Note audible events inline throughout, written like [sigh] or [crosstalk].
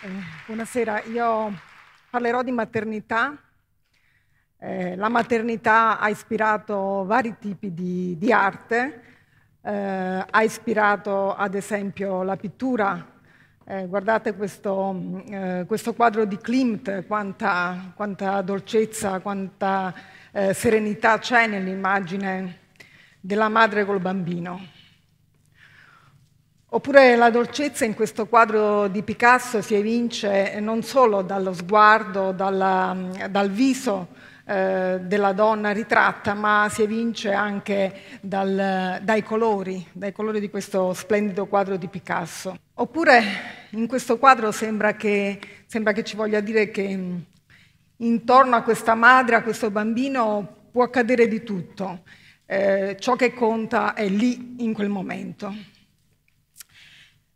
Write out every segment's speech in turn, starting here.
Eh, buonasera, io parlerò di maternità. Eh, la maternità ha ispirato vari tipi di, di arte, eh, ha ispirato ad esempio la pittura. Eh, guardate questo, eh, questo, quadro di Klimt, quanta, quanta dolcezza, quanta serenità c'è nell'immagine della madre col bambino. Oppure la dolcezza in questo quadro di Picasso si evince non solo dallo sguardo, dalla, dal viso eh, della donna ritratta, ma si evince anche dal, dai colori, dai colori di questo splendido quadro di Picasso. Oppure in questo quadro sembra che, sembra che ci voglia dire che intorno a questa madre, a questo bambino, può accadere di tutto. Eh, ciò che conta è lì in quel momento.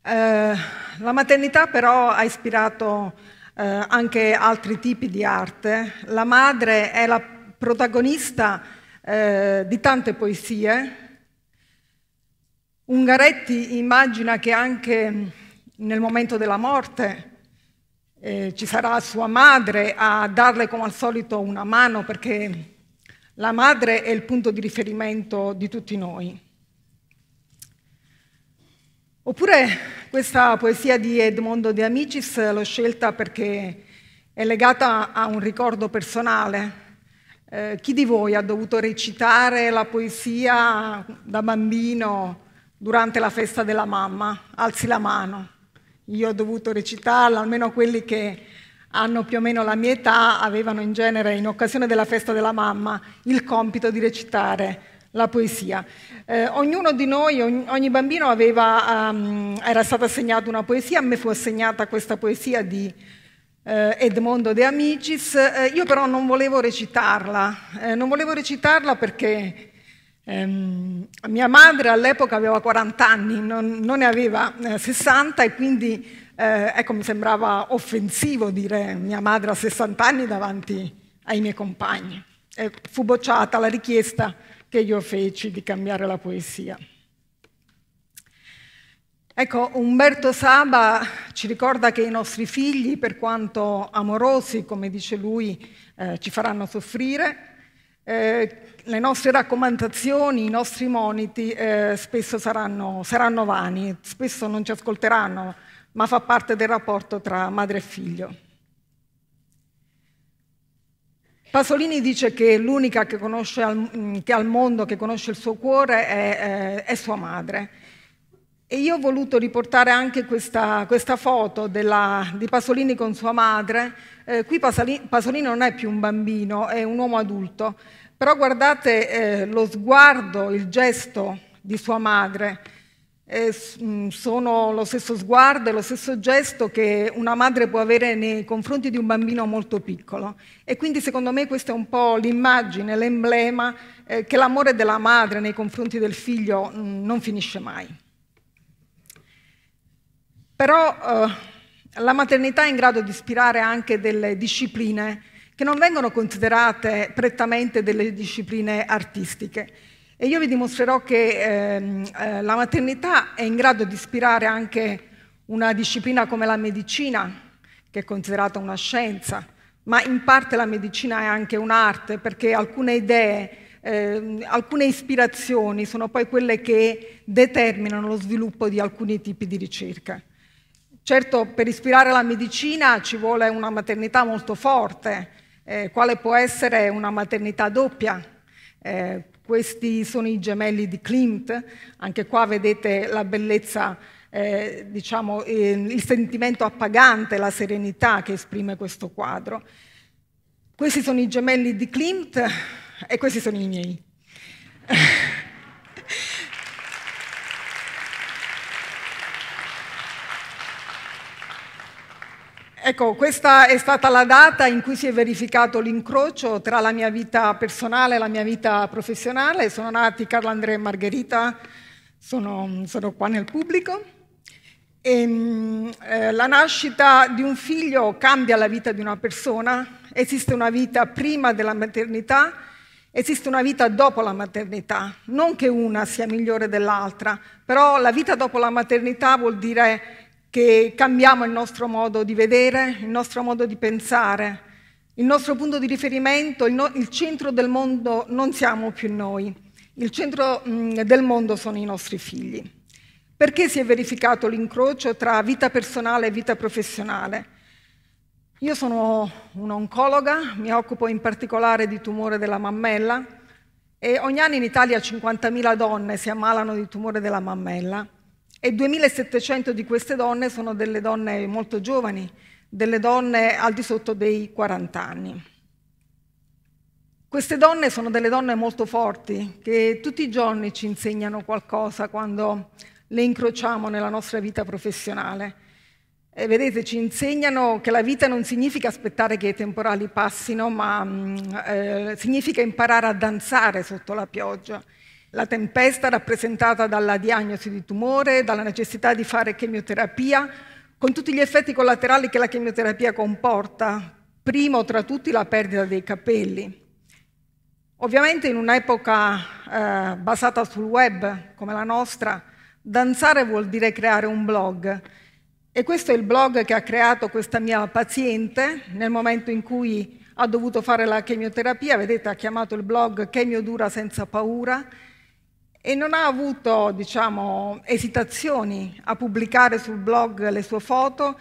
Eh, la maternità però ha ispirato eh, anche altri tipi di arte. La madre è la protagonista eh, di tante poesie. Ungaretti immagina che anche nel momento della morte eh, ci sarà sua madre a darle come al solito una mano perché la madre è il punto di riferimento di tutti noi. Oppure questa poesia di Edmondo De Amicis l'ho scelta perché è legata a un ricordo personale. Eh, chi di voi ha dovuto recitare la poesia da bambino durante la festa della mamma? Alzi la mano. Io ho dovuto recitarla, almeno quelli che hanno più o meno la mia età avevano in genere, in occasione della festa della mamma, il compito di recitare la poesia. Eh, ognuno di noi, ogni, ogni bambino aveva, um, era stata assegnata una poesia, a me fu assegnata questa poesia di eh, Edmondo De Amicis, eh, io però non volevo recitarla, eh, non volevo recitarla perché ehm, mia madre all'epoca aveva 40 anni, non, non ne aveva 60 eh, e quindi eh, ecco, mi sembrava offensivo dire mia madre a 60 anni davanti ai miei compagni. fu bocciata la richiesta che io feci di cambiare la poesia. Ecco, Umberto Saba ci ricorda che i nostri figli, per quanto amorosi, come dice lui, eh, ci faranno soffrire, eh, le nostre raccomandazioni, i nostri moniti eh, spesso saranno, saranno vani, spesso non ci ascolteranno, ma fa parte del rapporto tra madre e figlio. Pasolini dice che l'unica che conosce al, mm, che al mondo, che conosce il suo cuore, è, eh, è sua madre. E io ho voluto riportare anche questa, questa foto della, di Pasolini con sua madre. Eh, qui Pasolini, Pasolini non è più un bambino, è un uomo adulto. Però guardate eh, lo sguardo, il gesto di sua madre Mm, sono lo stesso sguardo e lo stesso gesto che una madre può avere nei confronti di un bambino molto piccolo. E quindi secondo me questa è un po' l'immagine, l'emblema eh, che l'amore della madre nei confronti del figlio mh, mm, non finisce mai. Però eh, la maternità è in grado di ispirare anche delle discipline che non vengono considerate prettamente delle discipline artistiche. E io vi dimostrerò che ehm, eh, la maternità è in grado di ispirare anche una disciplina come la medicina, che è considerata una scienza, ma in parte la medicina è anche un'arte, perché alcune idee, eh, alcune ispirazioni sono poi quelle che determinano lo sviluppo di alcuni tipi di ricerca. Certo, per ispirare la medicina ci vuole una maternità molto forte, eh, quale può essere una maternità doppia, eh, questi sono i gemelli di Klimt, anche qua vedete la bellezza, eh, diciamo, eh, il sentimento appagante, la serenità che esprime questo quadro. Questi sono i gemelli di Klimt e questi sono i miei. Ecco, questa è stata la data in cui si è verificato l'incrocio tra la mia vita personale e la mia vita professionale. Sono nati Carlo Andrea e Margherita, sono, sono qua nel pubblico. E, ehm, eh, la nascita di un figlio cambia la vita di una persona, esiste una vita prima della maternità, esiste una vita dopo la maternità, non che una sia migliore dell'altra, però la vita dopo la maternità vuol dire che cambiamo il nostro modo di vedere, il nostro modo di pensare, il nostro punto di riferimento, il, no, il centro del mondo non siamo più noi, il centro mh, mm, del mondo sono i nostri figli. Perché si è verificato l'incrocio tra vita personale e vita professionale? Io sono un'oncologa, mi occupo in particolare di tumore della mammella e ogni anno in Italia 50.000 donne si ammalano di tumore della mammella e 2.700 di queste donne sono delle donne molto giovani, delle donne al di sotto dei 40 anni. Queste donne sono delle donne molto forti che tutti i giorni ci insegnano qualcosa quando le incrociamo nella nostra vita professionale. E vedete, ci insegnano che la vita non significa aspettare che i temporali passino, ma mm, eh, significa imparare a danzare sotto la pioggia la tempesta rappresentata dalla diagnosi di tumore, dalla necessità di fare chemioterapia, con tutti gli effetti collaterali che la chemioterapia comporta, primo tra tutti la perdita dei capelli. Ovviamente in un'epoca eh, basata sul web come la nostra, danzare vuol dire creare un blog e questo è il blog che ha creato questa mia paziente nel momento in cui ha dovuto fare la chemioterapia, vedete ha chiamato il blog Chemio dura senza paura e non ha avuto diciamo, esitazioni a pubblicare sul blog le sue foto,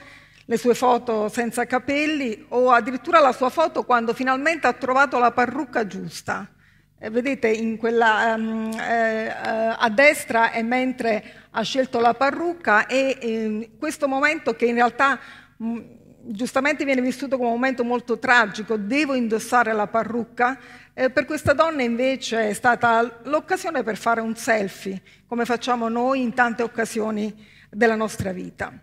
le sue foto senza capelli o addirittura la sua foto quando finalmente ha trovato la parrucca giusta. Eh, vedete quella, um, eh, a destra è mentre ha scelto la parrucca e in ehm, questo momento che in realtà Mm, giustamente viene vissuto come un momento molto tragico, devo indossare la parrucca, eh, per questa donna invece è stata l'occasione per fare un selfie, come facciamo noi in tante occasioni della nostra vita.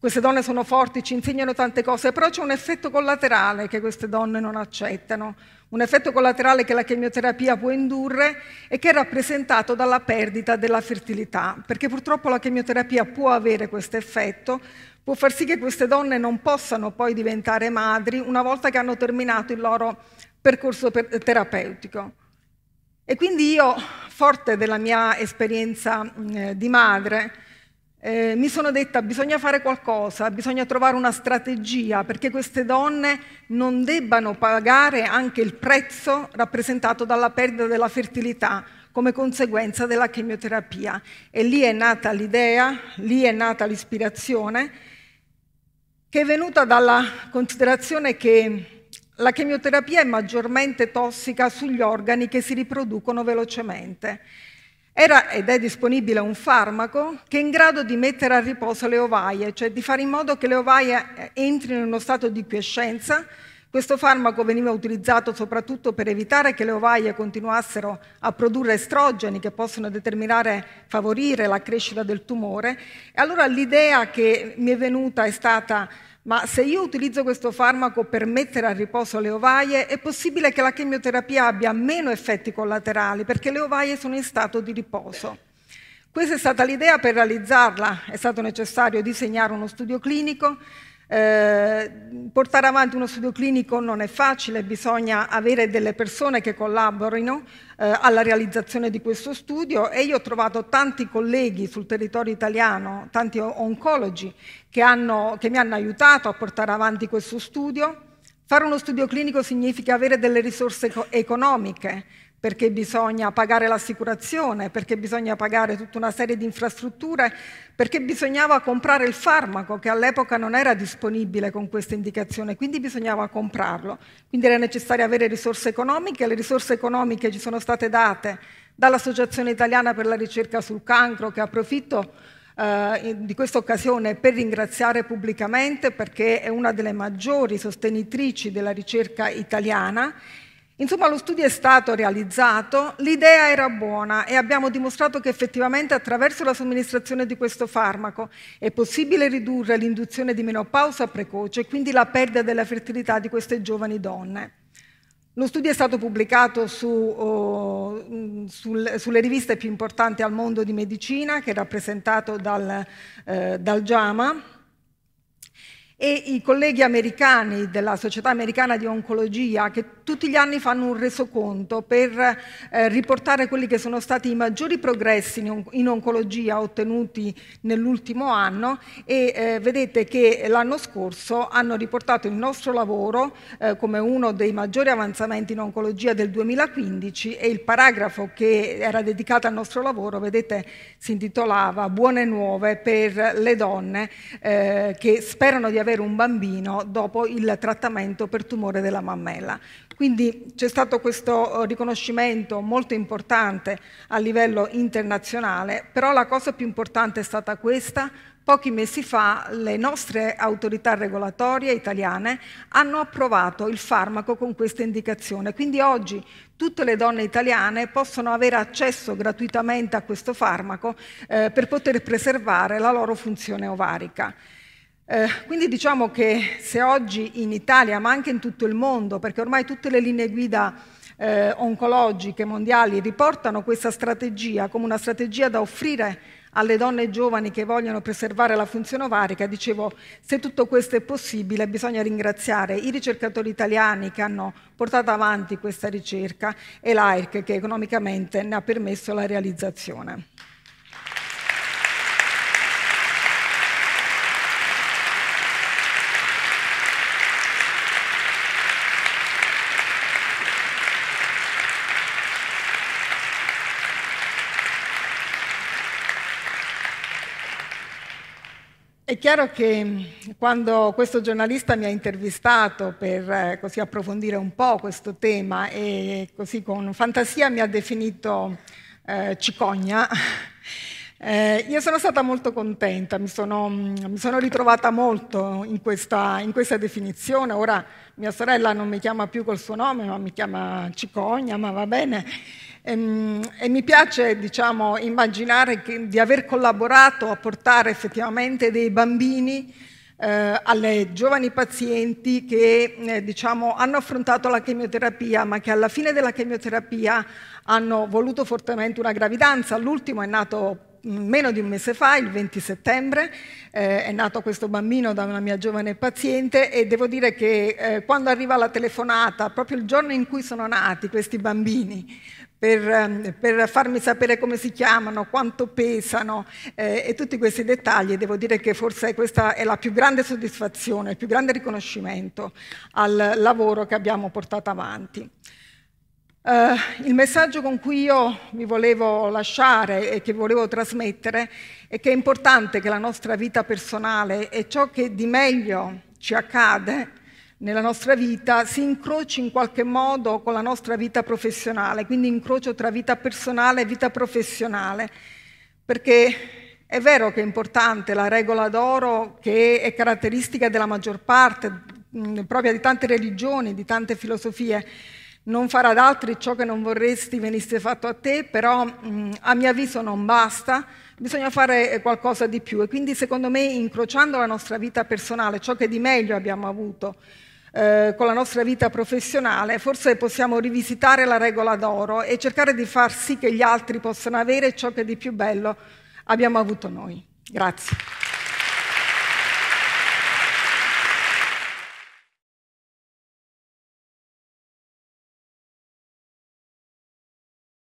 Queste donne sono forti, ci insegnano tante cose, però c'è un effetto collaterale che queste donne non accettano, un effetto collaterale che la chemioterapia può indurre e che è rappresentato dalla perdita della fertilità, perché purtroppo la chemioterapia può avere questo effetto, può far sì che queste donne non possano poi diventare madri una volta che hanno terminato il loro percorso per- terapeutico. E quindi io, forte della mia esperienza eh, di madre, eh, mi sono detta bisogna fare qualcosa, bisogna trovare una strategia perché queste donne non debbano pagare anche il prezzo rappresentato dalla perdita della fertilità come conseguenza della chemioterapia. E lì è nata l'idea, lì è nata l'ispirazione, che è venuta dalla considerazione che la chemioterapia è maggiormente tossica sugli organi che si riproducono velocemente era ed è disponibile un farmaco che è in grado di mettere a riposo le ovaie, cioè di fare in modo che le ovaie eh, entrino in uno stato di quiescenza. Questo farmaco veniva utilizzato soprattutto per evitare che le ovaie continuassero a produrre estrogeni che possono determinare, favorire la crescita del tumore. E allora l'idea che mi è venuta è stata ma se io utilizzo questo farmaco per mettere a riposo le ovaie, è possibile che la chemioterapia abbia meno effetti collaterali perché le ovaie sono in stato di riposo. Questa è stata l'idea per realizzarla, è stato necessario disegnare uno studio clinico eh, portare avanti uno studio clinico non è facile, bisogna avere delle persone che collaborino eh, alla realizzazione di questo studio e io ho trovato tanti colleghi sul territorio italiano, tanti oncologi che, hanno, che mi hanno aiutato a portare avanti questo studio. Fare uno studio clinico significa avere delle risorse economiche, perché bisogna pagare l'assicurazione, perché bisogna pagare tutta una serie di infrastrutture, perché bisognava comprare il farmaco che all'epoca non era disponibile con questa indicazione, quindi bisognava comprarlo. Quindi era necessario avere risorse economiche, le risorse economiche ci sono state date dall'Associazione Italiana per la ricerca sul cancro che approfitto Uh, di questa occasione per ringraziare pubblicamente perché è una delle maggiori sostenitrici della ricerca italiana Insomma, lo studio è stato realizzato, l'idea era buona e abbiamo dimostrato che effettivamente attraverso la somministrazione di questo farmaco è possibile ridurre l'induzione di menopausa precoce e quindi la perdita della fertilità di queste giovani donne. Lo studio è stato pubblicato su, oh, mm, sul, sulle riviste più importanti al mondo di medicina, che è rappresentato dal, eh, dal JAMA, e i colleghi americani della Società Americana di Oncologia che tutti gli anni fanno un resoconto per eh, riportare quelli che sono stati i maggiori progressi in, on in oncologia ottenuti nell'ultimo anno e eh, vedete che l'anno scorso hanno riportato il nostro lavoro eh, come uno dei maggiori avanzamenti in oncologia del 2015 e il paragrafo che era dedicato al nostro lavoro, vedete, si intitolava Buone nuove per le donne eh, che sperano di avere avere un bambino dopo il trattamento per tumore della mammella. Quindi c'è stato questo eh, riconoscimento molto importante a livello internazionale, però la cosa più importante è stata questa, Pochi mesi fa le nostre autorità regolatorie italiane hanno approvato il farmaco con questa indicazione, quindi oggi tutte le donne italiane possono avere accesso gratuitamente a questo farmaco eh, per poter preservare la loro funzione ovarica. Eh, quindi diciamo che se oggi in Italia, ma anche in tutto il mondo, perché ormai tutte le linee guida eh, oncologiche mondiali riportano questa strategia come una strategia da offrire alle donne giovani che vogliono preservare la funzione ovarica, dicevo, se tutto questo è possibile bisogna ringraziare i ricercatori italiani che hanno portato avanti questa ricerca e l'AIRC che economicamente ne ha permesso la realizzazione. È chiaro che mm, quando questo giornalista mi ha intervistato per eh, così approfondire un po' questo tema e così con fantasia mi ha definito eh, cicogna, [laughs] eh, io sono stata molto contenta, mi sono, mm, mi sono ritrovata molto in questa, in questa, definizione. Ora mia sorella non mi chiama più col suo nome, ma mi chiama Cicogna, ma va bene. E, ehm, e mi piace diciamo, immaginare che, di aver collaborato a portare effettivamente dei bambini eh, alle giovani pazienti che eh, diciamo, hanno affrontato la chemioterapia ma che alla fine della chemioterapia hanno voluto fortemente una gravidanza. L'ultimo è nato meno di un mese fa, il 20 settembre, eh, è nato questo bambino da una mia giovane paziente e devo dire che eh, quando arriva la telefonata, proprio il giorno in cui sono nati questi bambini, per, ehm, per, farmi sapere come si chiamano, quanto pesano eh, e tutti questi dettagli. Devo dire che forse questa è la più grande soddisfazione, il più grande riconoscimento al lavoro che abbiamo portato avanti. Uh, il messaggio con cui io mi volevo lasciare e che volevo trasmettere è che è importante che la nostra vita personale e ciò che di meglio ci accade nella nostra vita si incroci in qualche modo con la nostra vita professionale, quindi incrocio tra vita personale e vita professionale, perché è vero che è importante la regola d'oro che è caratteristica della maggior parte, mh, mm, propria di tante religioni, di tante filosofie, non fare ad altri ciò che non vorresti venisse fatto a te, però mh, mm, a mio avviso non basta, bisogna fare eh, qualcosa di più e quindi secondo me incrociando la nostra vita personale, ciò che di meglio abbiamo avuto, eh, con la nostra vita professionale, forse possiamo rivisitare la regola d'oro e cercare di far sì che gli altri possano avere ciò che di più bello abbiamo avuto noi. Grazie.